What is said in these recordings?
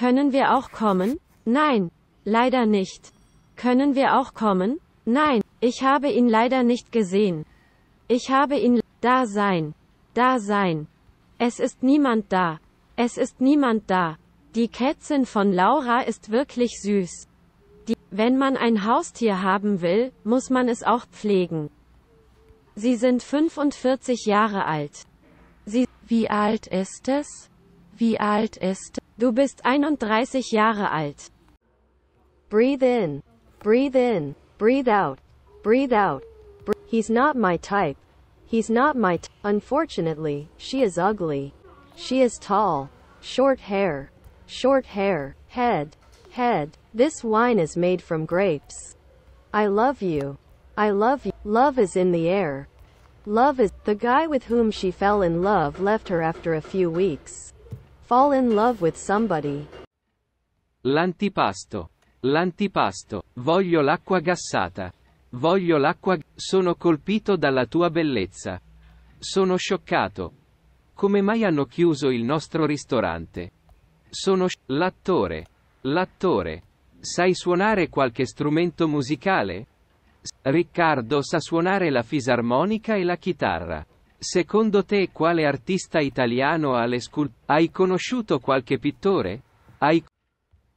Können wir auch kommen? Nein. Leider nicht. Können wir auch kommen? Nein. Ich habe ihn leider nicht gesehen. Ich habe ihn da sein. Da sein. Es ist niemand da. Es ist niemand da. Die Kätzin von Laura ist wirklich süß. Die, wenn man ein Haustier haben will, muss man es auch pflegen. Sie sind 45 Jahre alt. Sie, wie alt ist es? Wie alt ist es? Du bist 31 Jahre alt. Breathe in. Breathe in. Breathe out. Breathe out. He's not my type. He's not my type. Unfortunately, she is ugly. She is tall. Short hair. Short hair. Head. Head. This wine is made from grapes. I love you. I love you. Love is in the air. Love is the guy with whom she fell in love left her after a few weeks. Fall in love with somebody. L'antipasto. L'antipasto. Voglio l'acqua gassata. Voglio l'acqua. Sono colpito dalla tua bellezza. Sono scioccato. Come mai hanno chiuso il nostro ristorante? Sono l'attore. L'attore. Sai suonare qualche strumento musicale? Riccardo sa suonare la fisarmonica e la chitarra. Secondo te quale artista italiano a le Hai conosciuto qualche pittore?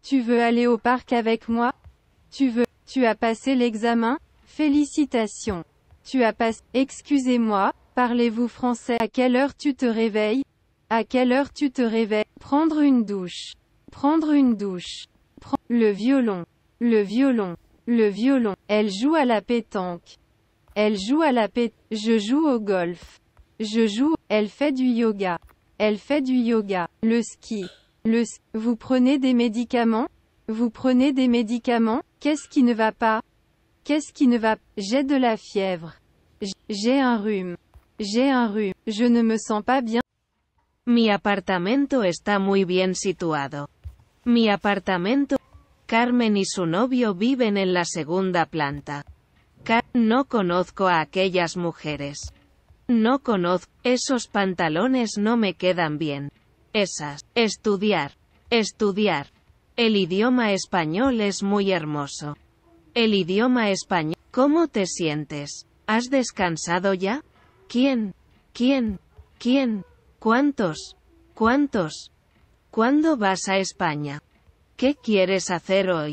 Tu veux aller au parc avec moi? Tu veux... Tu as passé l'examen? Félicitations. Tu as passé... Excusez-moi, parlez-vous français? À quelle heure tu te réveilles? À quelle heure tu te réveilles? Prendre une douche. Prendre une douche. Le violon. Le violon. Le violon. Elle joue à la pétanque. Elle joue à la pétanque. Je joue au golf. Je joue, elle fait du yoga. Elle fait du yoga. Le ski. Le ski. Vous prenez des médicaments Vous prenez des médicaments Qu'est-ce qui ne va pas Qu'est-ce qui ne va pas, J'ai de la fièvre. J'ai un rhume. J'ai un rhume. Je ne me sens pas bien. Mi apartamento está muy bien situado. Mi apartamento. Carmen y su novio viven en la segunda planta. Car no conozco a aquellas mujeres. No conozco, esos pantalones no me quedan bien. Esas, estudiar, estudiar. El idioma español es muy hermoso. El idioma español. ¿Cómo te sientes? ¿Has descansado ya? ¿Quién? ¿Quién? ¿Quién? ¿Cuántos? ¿Cuántos? ¿Cuándo vas a España? ¿Qué quieres hacer hoy?